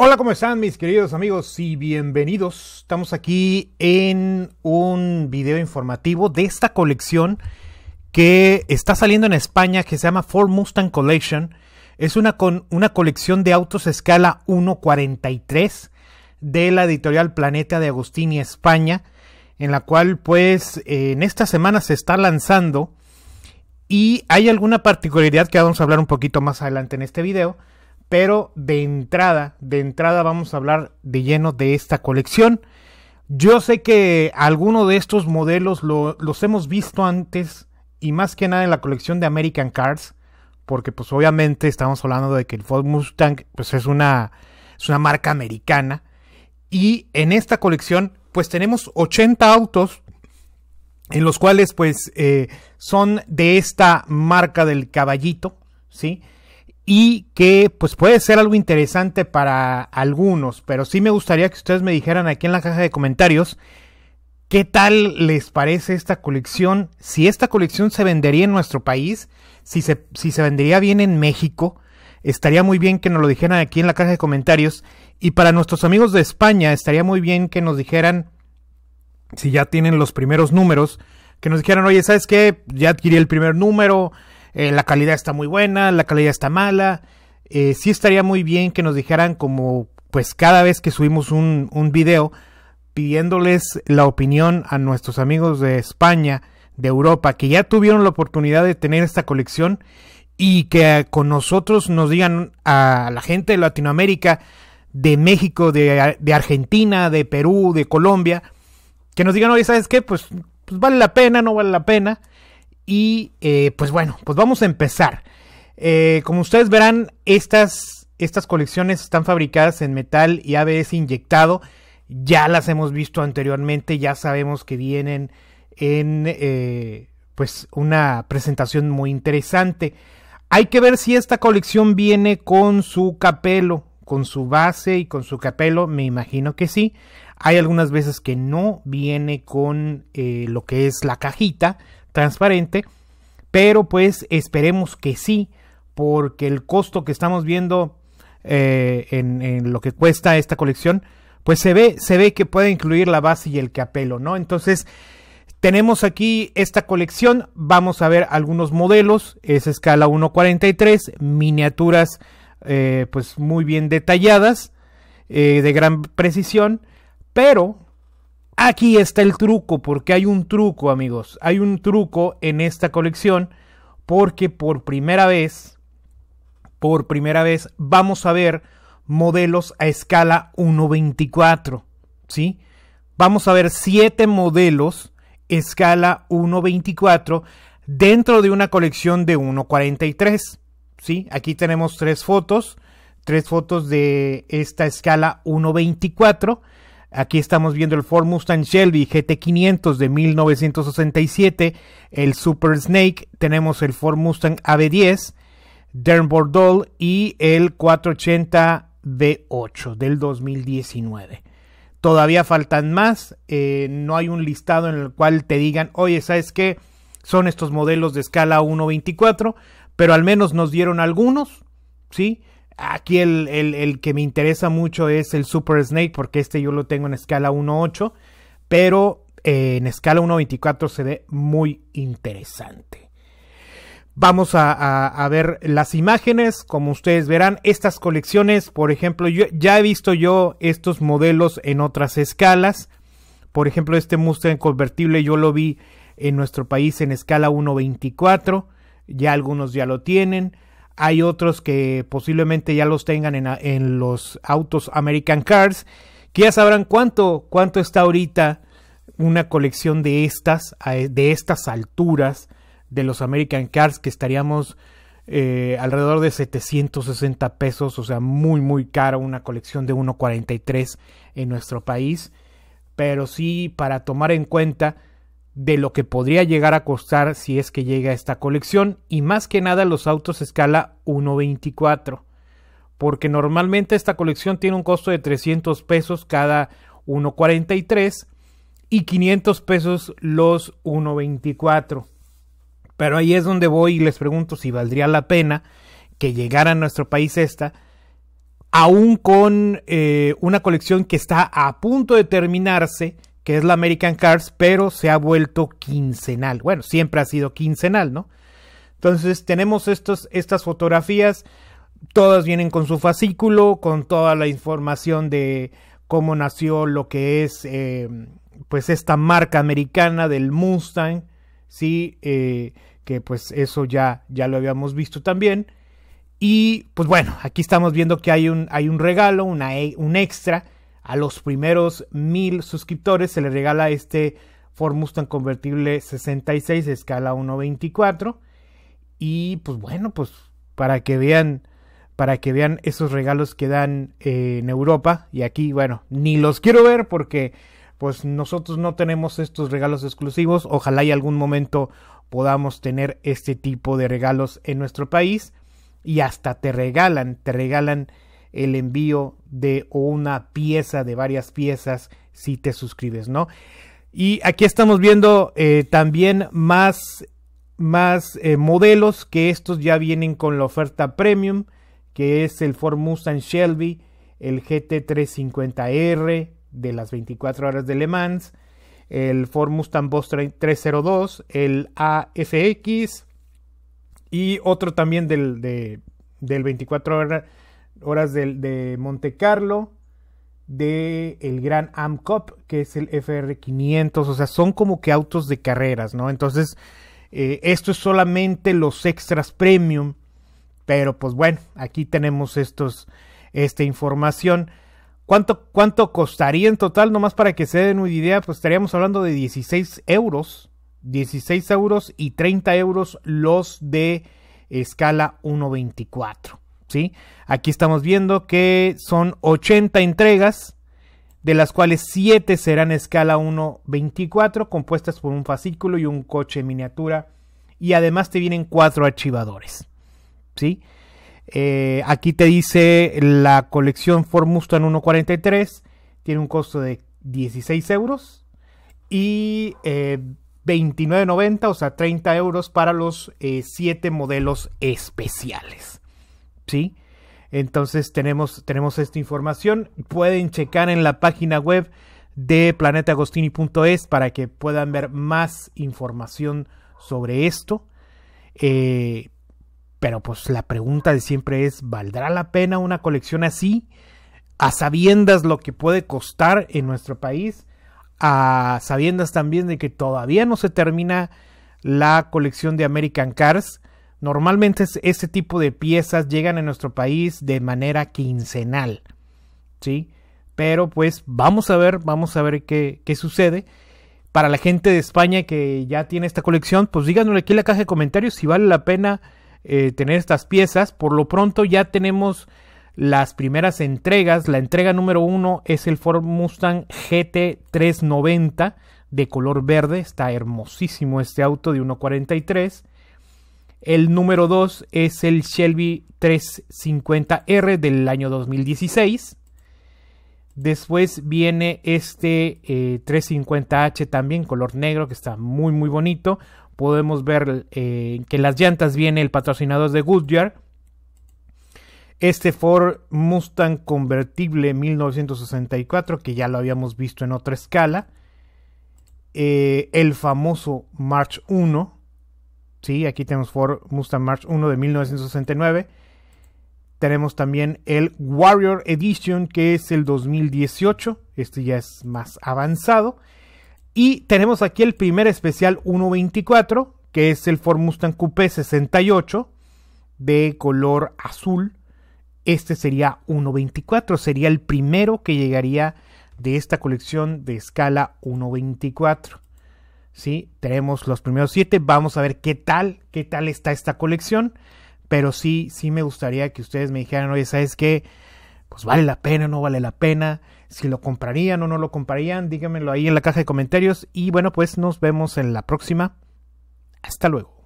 Hola, ¿cómo están mis queridos amigos y bienvenidos? Estamos aquí en un video informativo de esta colección que está saliendo en España que se llama Ford Mustang Collection. Es una, con, una colección de autos escala 143 de la editorial Planeta de Agustín y España, en la cual pues en esta semana se está lanzando y hay alguna particularidad que vamos a hablar un poquito más adelante en este video pero de entrada, de entrada vamos a hablar de lleno de esta colección. Yo sé que algunos de estos modelos los hemos visto antes y más que nada en la colección de American Cars, porque pues obviamente estamos hablando de que el Ford Mustang pues es una, es una marca americana y en esta colección pues tenemos 80 autos en los cuales pues eh, son de esta marca del caballito, ¿sí? sí y que pues puede ser algo interesante para algunos, pero sí me gustaría que ustedes me dijeran aquí en la caja de comentarios qué tal les parece esta colección, si esta colección se vendería en nuestro país, si se, si se vendería bien en México, estaría muy bien que nos lo dijeran aquí en la caja de comentarios y para nuestros amigos de España estaría muy bien que nos dijeran si ya tienen los primeros números, que nos dijeran, oye, ¿sabes qué? Ya adquirí el primer número, eh, la calidad está muy buena, la calidad está mala. Eh, sí estaría muy bien que nos dijeran como pues cada vez que subimos un, un video pidiéndoles la opinión a nuestros amigos de España, de Europa, que ya tuvieron la oportunidad de tener esta colección y que con nosotros nos digan a la gente de Latinoamérica, de México, de, Argentina, de Perú, de Colombia, que nos digan, hoy ¿sabes qué? Pues, pues, vale la pena, no vale la pena. Y eh, pues bueno, pues vamos a empezar. Eh, como ustedes verán, estas, estas colecciones están fabricadas en metal y ABS inyectado. Ya las hemos visto anteriormente, ya sabemos que vienen en eh, pues una presentación muy interesante. Hay que ver si esta colección viene con su capelo, con su base y con su capelo, me imagino que sí. Hay algunas veces que no viene con lo que es la cajita, transparente, pero pues esperemos que sí, porque el costo que estamos viendo eh, en, lo que cuesta esta colección, pues se ve, se ve que puede incluir la base y el capelo, ¿no? Entonces, tenemos aquí esta colección, vamos a ver algunos modelos, es escala 1.43, miniaturas eh, pues muy bien detalladas, eh, de gran precisión, pero Aquí está el truco, porque hay un truco, amigos. Hay un truco en esta colección, porque por primera vez, por primera vez vamos a ver modelos a escala 1.24, ¿sí? Vamos a ver siete modelos escala 1.24 dentro de una colección de 1.43, ¿sí? Aquí tenemos tres fotos, tres fotos de esta escala 1.24 Aquí estamos viendo el Ford Mustang Shelby GT500 de 1967, el Super Snake, tenemos el Ford Mustang AB10, Dern Bordeaux y el 480 V8 del 2019. Todavía faltan más, eh, no hay un listado en el cual te digan, oye, ¿sabes qué? Son estos modelos de escala 1.24, pero al menos nos dieron algunos, ¿sí? Aquí el, que me interesa mucho es el Super Snake, porque este yo lo tengo en escala 1.8, pero eh, en escala 1.24 se ve muy interesante. Vamos a, ver las imágenes, como ustedes verán, estas colecciones, por ejemplo, yo, ya he visto yo estos modelos en otras escalas. Por ejemplo, este Mustang convertible yo lo vi en nuestro país en escala 1.24, ya algunos ya lo tienen. Hay otros que posiblemente ya los tengan en, los autos American Cars, que ya sabrán cuánto, cuánto está ahorita una colección de estas, e, de estas alturas de los American Cars, que estaríamos eh, alrededor de 760 pesos, o sea, muy, muy caro una colección de 1,43 en nuestro país. Pero sí, para tomar en cuenta de lo que podría llegar a costar si es que llega esta colección y más que nada los autos escala 1.24 porque normalmente esta colección tiene un costo de 300 pesos cada 1.43 y 500 pesos los 1.24 pero ahí es donde voy y les pregunto si valdría la pena que llegara a nuestro país esta aún con eh, una colección que está a punto de terminarse que es la American Cars, pero se ha vuelto quincenal. Bueno, siempre ha sido quincenal, ¿no? Entonces tenemos estas fotografías, todas vienen con su fascículo, con toda la información de cómo nació lo que es em, pues esta marca americana del Mustang, ¿sí? Eh, que pues eso ya, ya lo habíamos visto también. Y pues bueno, aquí estamos viendo que hay un, hay un regalo, una, un extra a los primeros mil suscriptores se le regala este Ford Mustang convertible 66 escala 1.24 y pues bueno, pues para que vean para que vean esos regalos que dan eh, en Europa y aquí, bueno, ni los quiero ver porque pues nosotros no tenemos estos regalos exclusivos. Ojalá y algún momento podamos tener este tipo de regalos en nuestro país y hasta te regalan, te regalan el envío de una pieza, de varias piezas, si te suscribes, ¿no? Y aquí estamos viendo eh, también más, más eh, modelos que estos ya vienen con la oferta premium, que es el Ford Mustang Shelby, el GT350R de las 24 horas de Le Mans, el Ford Mustang Boss 302, el AFX y otro también del, de, del 24 horas horas de, de Monte Carlo, de el gran AMCOP, que es el FR500, o sea, son como que autos de carreras, ¿no? Entonces, eh, esto es solamente los extras premium, pero pues bueno, aquí tenemos estos, esta información. ¿Cuánto, ¿Cuánto costaría en total? Nomás para que se den una idea, pues estaríamos hablando de 16 euros, 16 euros y 30 euros los de escala 124. Aquí estamos viendo que son 80 entregas, de las cuales 7 serán escala 1.24, compuestas por un fascículo y un coche miniatura, y además te vienen 4 archivadores, eh, aquí te dice la colección Ford Mustang 1.43, tiene un costo de 16 euros y 29.90, eh, o sea, 30 euros para los 7 eh, modelos especiales. ¿sí? Entonces tenemos, tenemos esta información. Pueden checar en la página web de planetagostini.es para que puedan ver más información sobre esto. Eh, pero pues la pregunta de siempre es, ¿valdrá la pena una colección así? A sabiendas lo que puede costar en nuestro país, a sabiendas también de que todavía no se termina la colección de American Cars, Normalmente este tipo de piezas llegan a nuestro país de manera quincenal, ¿sí? Pero pues vamos a ver, vamos a ver qué, qué sucede. Para la gente de España que ya tiene esta colección, pues díganos aquí en la caja de comentarios si vale la pena eh, tener estas piezas. Por lo pronto ya tenemos las primeras entregas. La entrega número uno es el Ford Mustang GT390 de color verde. Está hermosísimo este auto de 1.43. El número 2 es el Shelby 350R del año 2016. Después viene este 350H eh, también, color negro, que está muy muy bonito. Podemos ver eh, que en las llantas viene el patrocinador de Goodyear. Este Ford Mustang convertible 1964, que ya lo habíamos visto en otra escala. Eh, el famoso March 1 Sí, aquí tenemos Ford Mustang March 1 de 1969. Tenemos también el Warrior Edition, que es el 2018. Este ya es más avanzado. Y tenemos aquí el primer especial 124, que es el Ford Mustang Coupé 68 de color azul. Este sería 1.24, sería el primero que llegaría de esta colección de escala 1.24. ¿sí? Tenemos los primeros siete, vamos a ver qué tal, qué tal está esta colección, pero sí, sí me gustaría que ustedes me dijeran, oye, ¿sabes qué? Pues vale la pena, no vale la pena, si lo comprarían o no lo comprarían, díganmelo ahí en la caja de comentarios y bueno, pues nos vemos en la próxima. Hasta luego.